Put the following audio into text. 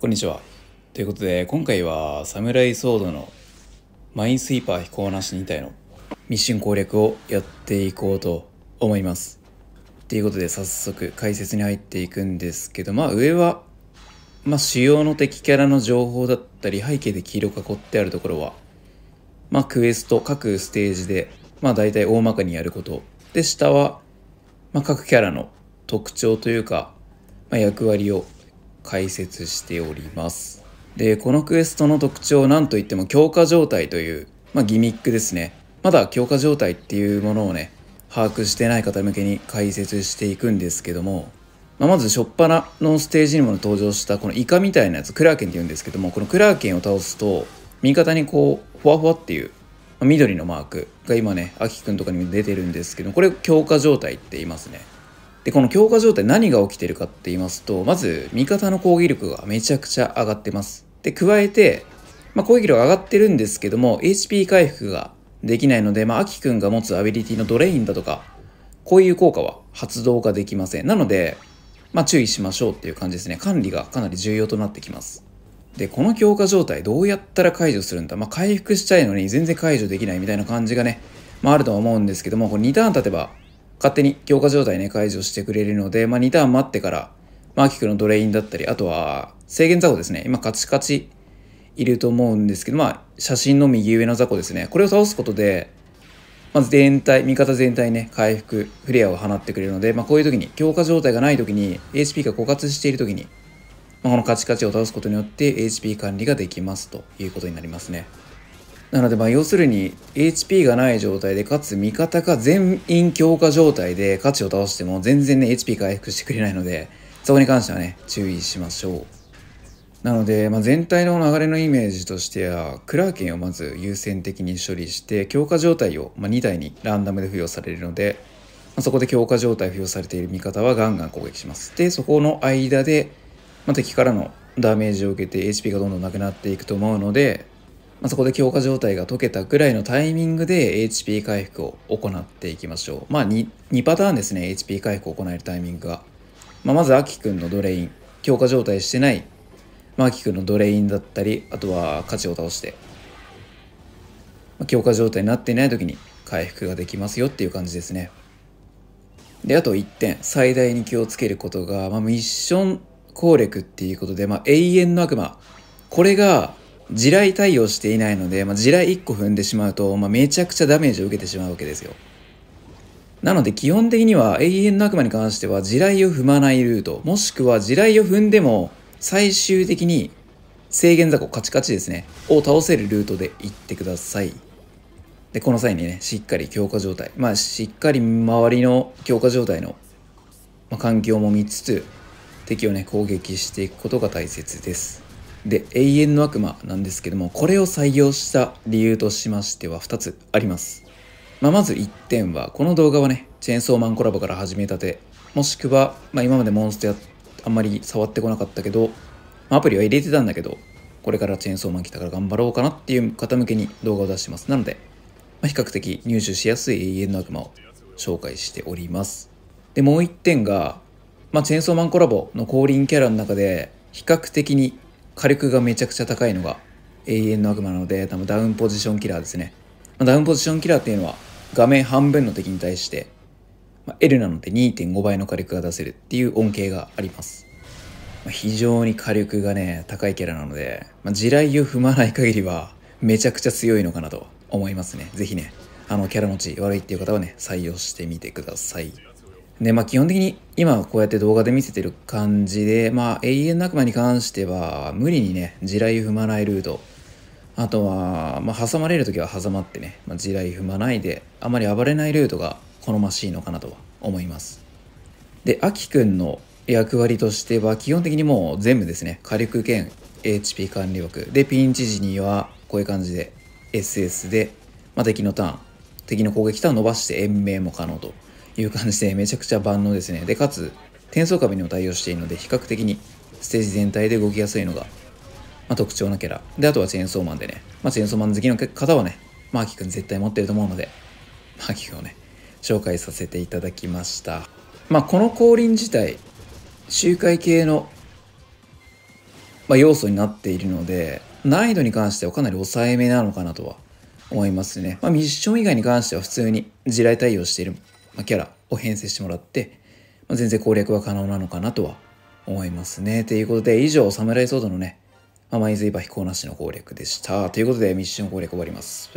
こんにちは。ということで、今回はサムライソードのマインスイーパー飛行なし2体のミッション攻略をやっていこうと思います。ということで、早速解説に入っていくんですけど、まあ上は、まあ主要の敵キャラの情報だったり、背景で黄色囲ってあるところは、まあクエスト、各ステージで、まあ大体大まかにやること。で、下は、まあ各キャラの特徴というか、まあ役割を解説しておりますでこのクエストの特徴なんといっても強化状態という、まあ、ギミックですねまだ強化状態っていうものをね把握してない方向けに解説していくんですけども、まあ、まず初っ端のステージにも登場したこのイカみたいなやつクラーケンって言うんですけどもこのクラーケンを倒すと味方にこうふわふわっていう緑のマークが今ね、あきくんとかにも出てるんですけど、これ強化状態って言いますね。でこの強化状態何が起きてるかって言いますとまず味方の攻撃力がめちゃくちゃ上がってますで加えて、まあ、攻撃力上がってるんですけども HP 回復ができないので、まあ、アキくんが持つアビリティのドレインだとかこういう効果は発動ができませんなので、まあ、注意しましょうっていう感じですね管理がかなり重要となってきますでこの強化状態どうやったら解除するんだ、まあ、回復したいのに全然解除できないみたいな感じがね、まあ、あるとは思うんですけどもこれ2ターン経てば勝手に強化状態ね、解除してくれるので、まあ、2ターン待ってから、マキ秋クのドレインだったり、あとは制限雑魚ですね。今、カチカチいると思うんですけど、まあ、写真の右上の雑魚ですね。これを倒すことで、まず全体、味方全体ね、回復、フレアを放ってくれるので、まあ、こういう時に、強化状態がない時に、HP が枯渇している時に、まあ、このカチカチを倒すことによって HP 管理ができますということになりますね。なので、まあ、要するに HP がない状態で、かつ味方が全員強化状態で価値を倒しても全然ね、HP 回復してくれないので、そこに関してはね、注意しましょう。なので、まあ、全体の流れのイメージとしては、クラーケンをまず優先的に処理して、強化状態を、まあ、2体にランダムで付与されるので、まあ、そこで強化状態付与されている味方はガンガン攻撃します。で、そこの間で、まあ、敵からのダメージを受けて HP がどんどんなくなっていくと思うので、まあ、そこで強化状態が解けたぐらいのタイミングで HP 回復を行っていきましょう。まあ2、2パターンですね、HP 回復を行えるタイミングが。まあ、まず、アキくんのドレイン。強化状態してない、まあ、アキくんのドレインだったり、あとは価値を倒して、まあ、強化状態になっていない時に回復ができますよっていう感じですね。で、あと1点、最大に気をつけることが、まあ、ミッション攻略っていうことで、まあ、永遠の悪魔。これが、地雷対応していないので、まあ、地雷1個踏んでしまうと、まあ、めちゃくちゃダメージを受けてしまうわけですよなので基本的には永遠の悪魔に関しては地雷を踏まないルートもしくは地雷を踏んでも最終的に制限雑魚カチカチですねを倒せるルートで行ってくださいでこの際にねしっかり強化状態まあしっかり周りの強化状態の、まあ、環境も見つつ敵をね攻撃していくことが大切ですで永遠の悪魔なんですけどもこれを採用した理由としましては2つあります、まあ、まず1点はこの動画はねチェーンソーマンコラボから始めたてもしくは、まあ、今までモンストやあんまり触ってこなかったけど、まあ、アプリは入れてたんだけどこれからチェーンソーマン来たから頑張ろうかなっていう方向けに動画を出してますなので、まあ、比較的入手しやすい永遠の悪魔を紹介しておりますでもう1点が、まあ、チェーンソーマンコラボの降臨キャラの中で比較的に火力がめちゃくちゃ高いのが永遠の悪魔なので多分ダウンポジションキラーですねダウンポジションキラーっていうのは画面半分の敵に対して、ま L なので2.5倍の火力が出せるっていう恩恵があります、非常に火力がね高いキャラなので、まあ、地雷を踏まない限りはめちゃくちゃ強いのかなと思いますね是非ねあのキャラ持ち悪いっていう方はね採用してみてくださいで、まあ、基本的に今こうやって動画で見せてる感じで、まあ、永遠の悪魔に関しては、無理にね、地雷踏まないルート。あとは、まあ、挟まれる時は挟まってね、まあ、地雷踏まないで、あまり暴れないルートが好ましいのかなとは思います。で、アキくんの役割としては、基本的にもう全部ですね、火力兼 HP 管理枠。で、ピンチ時には、こういう感じで、SS で、まあ、敵のターン、敵の攻撃ターン伸ばして延命も可能と。いう感じでめちゃくちゃ万能ですね。で、かつ、転送壁にも対応しているので、比較的にステージ全体で動きやすいのが、まあ、特徴なキャラ。で、あとはチェーンソーマンでね、まあ、チェーンソーマン好きの方はね、マーキ君絶対持ってると思うので、マーキ君をね、紹介させていただきました。まあ、この降臨自体、周回系の、まあ、要素になっているので、難易度に関してはかなり抑えめなのかなとは思いますね。まあ、ミッション以外に関しては普通に地雷対応しているまキャラを編成してもらって、まあ、全然攻略は可能なのかなとは思いますね。ということで、以上、サムライソードのね、まあ、マイズイバ飛行なしの攻略でした。ということで、ミッション攻略終わります。